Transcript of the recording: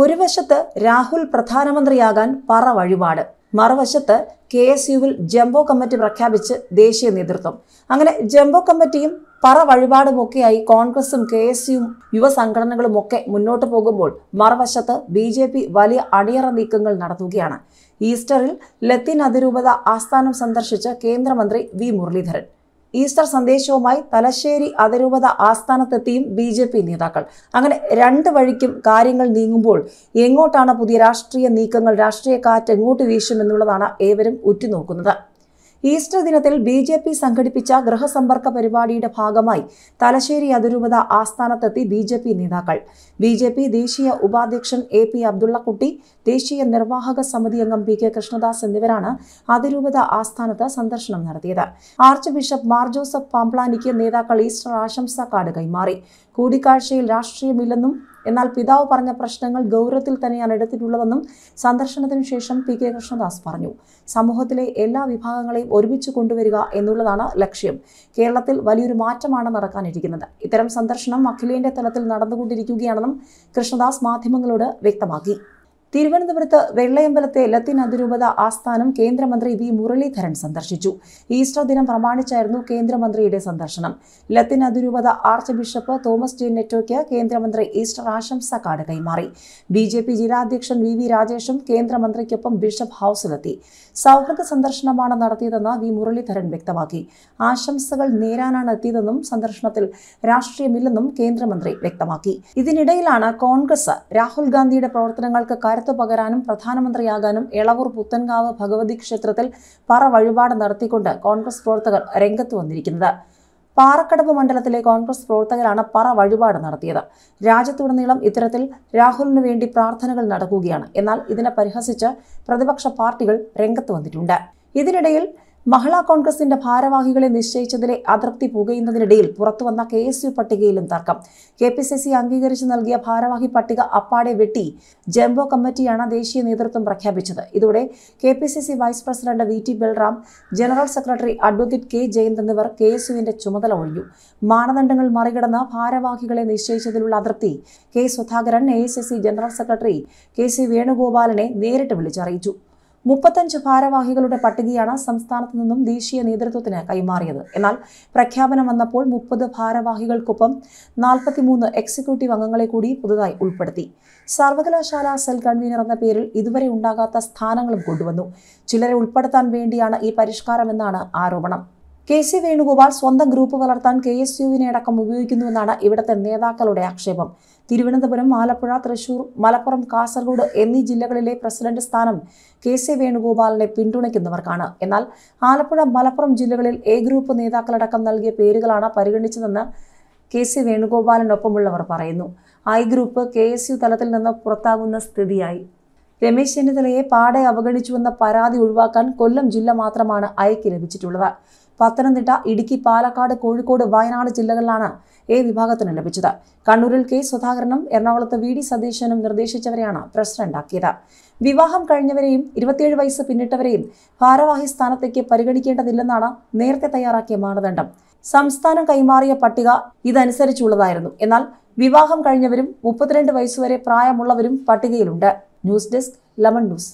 ഒരു വശത്ത് രാഹുൽ പ്രധാനമന്ത്രിയാകാൻ പറ വഴിപാട് മറുവശത്ത് കെ എസ് യുവിൽ ജംബോ കമ്മിറ്റി പ്രഖ്യാപിച്ച് ദേശീയ നേതൃത്വം അങ്ങനെ ജംബോ കമ്മിറ്റിയും പറ വഴിപാടുമൊക്കെയായി കോൺഗ്രസും കെ എസ് യുവും യുവസംഘടനകളും ഒക്കെ മുന്നോട്ട് പോകുമ്പോൾ മറുവശത്ത് ബി ജെ പി വലിയ അടിയറ നീക്കങ്ങൾ നടത്തുകയാണ് ഈസ്റ്ററിൽ ലത്തീൻ അതിരൂപത ആസ്ഥാനം സന്ദർശിച്ച് കേന്ദ്രമന്ത്രി വി മുരളീധരൻ ഈസ്റ്റർ സന്ദേശവുമായി തലശ്ശേരി അതിരൂപത ആസ്ഥാനത്തെത്തിയും ബി ജെ പി നേതാക്കൾ അങ്ങനെ രണ്ട് വഴിക്കും കാര്യങ്ങൾ നീങ്ങുമ്പോൾ എങ്ങോട്ടാണ് പുതിയ രാഷ്ട്രീയ നീക്കങ്ങൾ രാഷ്ട്രീയ കാറ്റ് എങ്ങോട്ട് വീശുമെന്നുള്ളതാണ് ഏവരും ഉറ്റുനോക്കുന്നത് ഈസ്റ്റർ ദിനത്തിൽ ബി ജെ പി സംഘടിപ്പിച്ച ഗൃഹസമ്പർക്ക പരിപാടിയുടെ ഭാഗമായി തലശ്ശേരി അതിരൂപത ആസ്ഥാനത്തെത്തി ബി ജെ പി നേതാക്കൾ ബി ജെ പി ദേശീയ ഉപാധ്യക്ഷൻ എ പി അബ്ദുള്ളക്കുട്ടി ദേശീയ നിർവാഹക സമിതി അംഗം പി കെ കൃഷ്ണദാസ് എന്നിവരാണ് അതിരൂപത ആസ്ഥാനത്ത് സന്ദർശനം നടത്തിയത് ആർച്ച് ബിഷപ്പ് മാർ ജോസഫ് പാംപ്ലാനിക്ക് നേതാക്കൾ ഈസ്റ്റർ ആശംസാ കാർഡ് കൈമാറി കൂടിക്കാഴ്ചയിൽ രാഷ്ട്രീയമില്ലെന്നും എന്നാൽ പിതാവ് പറഞ്ഞ പ്രശ്നങ്ങൾ ഗൗരവത്തിൽ തന്നെയാണ് എടുത്തിട്ടുള്ളതെന്നും സന്ദർശനത്തിനു ശേഷം പി കെ കൃഷ്ണദാസ് പറഞ്ഞു സമൂഹത്തിലെ എല്ലാ വിഭാഗങ്ങളെയും ഒരുമിച്ച് കൊണ്ടുവരിക എന്നുള്ളതാണ് ലക്ഷ്യം കേരളത്തിൽ വലിയൊരു മാറ്റമാണ് നടക്കാനിരിക്കുന്നത് ഇത്തരം സന്ദർശനം അഖിലേന്ത്യാ തലത്തിൽ നടന്നുകൊണ്ടിരിക്കുകയാണെന്നും കൃഷ്ണദാസ് മാധ്യമങ്ങളോട് വ്യക്തമാക്കി തിരുവനന്തപുരത്ത് വെള്ളയമ്പലത്തെ ലത്തീൻ അതിരൂപത ആസ്ഥാനം കേന്ദ്രമന്ത്രി വി മുരളീധരൻ സന്ദർശിച്ചു ഈസ്റ്റർ ദിനം പ്രമാണിച്ചായിരുന്നു കേന്ദ്രമന്ത്രിയുടെ സന്ദർശനം ലത്തീൻ അതിരൂപത ആർച്ച് ബിഷപ്പ് തോമസ് ജെ നെറ്റോയ്ക്ക് കേന്ദ്രമന്ത്രി ഈസ്റ്റർ ആശംസ കാർഡ് കൈമാറി ബി ജെ പി ജില്ലാധ്യക്ഷൻ വി വി രാജേഷും കേന്ദ്രമന്ത്രിക്കൊപ്പം ബിഷപ്പ് ഹൌസിലെത്തി സൗഹൃദ സന്ദർശനമാണ് നടത്തിയതെന്ന് വി മുരളീധരൻ വ്യക്തമാക്കി ആശംസകൾ നേരാനാണ് എത്തിയതെന്നും സന്ദർശനത്തിൽ രാഷ്ട്രീയമില്ലെന്നും കേന്ദ്രമന്ത്രി വ്യക്തമാക്കി ഇതിനിടയിലാണ് കോൺഗ്രസ് രാഹുൽ ഗാന്ധിയുടെ പ്രവർത്തനങ്ങൾക്ക് കരുത്തു പകരാനും പ്രധാനമന്ത്രിയാകാനും എളവൂർ പുത്തൻകാവ് ഭഗവതി ക്ഷേത്രത്തിൽ പറ വഴിപാട് നടത്തിക്കൊണ്ട് കോൺഗ്രസ് പ്രവർത്തകർ രംഗത്ത് വന്നിരിക്കുന്നത് പാറക്കടവ് മണ്ഡലത്തിലെ കോൺഗ്രസ് പ്രവർത്തകരാണ് പറ വഴിപാട് നടത്തിയത് രാജ്യത്തുടനീളം ഇത്തരത്തിൽ രാഹുലിനു വേണ്ടി പ്രാർത്ഥനകൾ നടക്കുകയാണ് എന്നാൽ ഇതിനെ പരിഹസിച്ച് പ്രതിപക്ഷ പാർട്ടികൾ രംഗത്ത് വന്നിട്ടുണ്ട് ഇതിനിടയിൽ മഹിളാ കോൺഗ്രസിന്റെ ഭാരവാഹികളെ നിശ്ചയിച്ചതിലെ അതൃപ്തി പുകയുന്നതിനിടയിൽ പുറത്തുവന്ന കെ എസ് യു പട്ടികയിലും തർക്കം കെ പി സി സി അംഗീകരിച്ച് നൽകിയ ഭാരവാഹി പട്ടിക അപ്പാടെ വെട്ടി ജംബോ കമ്മിറ്റിയാണ് ദേശീയ നേതൃത്വം പ്രഖ്യാപിച്ചത് ഇതോടെ K P C C vice president V T Balram general secretary advocate K Jayant എന്നിവർ കെ എസ് യുവിന്റെ ചുമതല ഒഴിഞ്ഞു മാനദണ്ഡങ്ങൾ മറികടന്ന് ഭാരവാഹികളെ നിശ്ചയിച്ചതിലുള്ള അതൃപ്തി K Sudhakaran A general secretary K C വേണുഗോപാലിനെ നേരിട്ട് വിളിച്ചറിയിച്ചു മുപ്പത്തഞ്ച് ഭാരവാഹികളുടെ പട്ടികയാണ് സംസ്ഥാനത്തു നിന്നും ദേശീയ നേതൃത്വത്തിന് കൈമാറിയത് എന്നാൽ പ്രഖ്യാപനം വന്നപ്പോൾ മുപ്പത് ഭാരവാഹികൾക്കൊപ്പം നാൽപ്പത്തിമൂന്ന് എക്സിക്യൂട്ടീവ് അംഗങ്ങളെ കൂടി പുതുതായി ഉൾപ്പെടുത്തി സർവകലാശാല സെൽ കൺവീനർ എന്ന പേരിൽ ഇതുവരെ ഉണ്ടാകാത്ത സ്ഥാനങ്ങളും കൊണ്ടുവന്നു ചിലരെ ഉൾപ്പെടുത്താൻ വേണ്ടിയാണ് ഈ പരിഷ്കാരമെന്നാണ് ആരോപണം കെ സി വേണുഗോപാൽ സ്വന്തം ഗ്രൂപ്പ് വളർത്താൻ കെ എസ് യുവിനെ അടക്കം ഉപയോഗിക്കുന്നുവെന്നാണ് ഇവിടത്തെ നേതാക്കളുടെ ആക്ഷേപം തിരുവനന്തപുരം ആലപ്പുഴ തൃശൂർ മലപ്പുറം കാസർഗോഡ് എന്നീ ജില്ലകളിലെ പ്രസിഡന്റ് സ്ഥാനം കെ സി വേണുഗോപാലിനെ പിന്തുണയ്ക്കുന്നവർക്കാണ് എന്നാൽ ആലപ്പുഴ മലപ്പുറം ജില്ലകളിൽ എ ഗ്രൂപ്പ് നേതാക്കളടക്കം നൽകിയ പേരുകളാണ് പരിഗണിച്ചതെന്ന് കെ സി വേണുഗോപാലിനൊപ്പമുള്ളവർ പറയുന്നു I group K S U തലത്തിൽ നിന്ന് പുറത്താകുന്ന സ്ഥിതിയായി രമേശ് ചെന്നിത്തലയെ പാടെ അവഗണിച്ചുവെന്ന പരാതി ഒഴിവാക്കാൻ കൊല്ലം ജില്ല മാത്രമാണ് ഐക്ക് ലഭിച്ചിട്ടുള്ളത് പത്തനംതിട്ട ഇടുക്കി പാലക്കാട് കോഴിക്കോട് വയനാട് ജില്ലകളിലാണ് എ വിഭാഗത്തിന് ലഭിച്ചത് കണ്ണൂരിൽ കെ സുധാകരനും എറണാകുളത്ത് വി ഡി സതീശനും നിർദ്ദേശിച്ചവരെയാണ് പ്രസിഡന്റാക്കിയത് വിവാഹം കഴിഞ്ഞവരെയും ഇരുപത്തിയേഴ് വയസ്സ് പിന്നിട്ടവരെയും ഭാരവാഹി സ്ഥാനത്തേക്ക് പരിഗണിക്കേണ്ടതില്ലെന്നാണ് നേരത്തെ തയ്യാറാക്കിയ മാനദണ്ഡം സംസ്ഥാനം കൈമാറിയ പട്ടിക ഇതനുസരിച്ചുള്ളതായിരുന്നു എന്നാൽ വിവാഹം കഴിഞ്ഞവരും മുപ്പത്തിരണ്ട് വയസ്സുവരെ പ്രായമുള്ളവരും പട്ടികയിലുണ്ട് ന്യൂസ് ഡെസ്ക് ലെമൺ ന്യൂസ്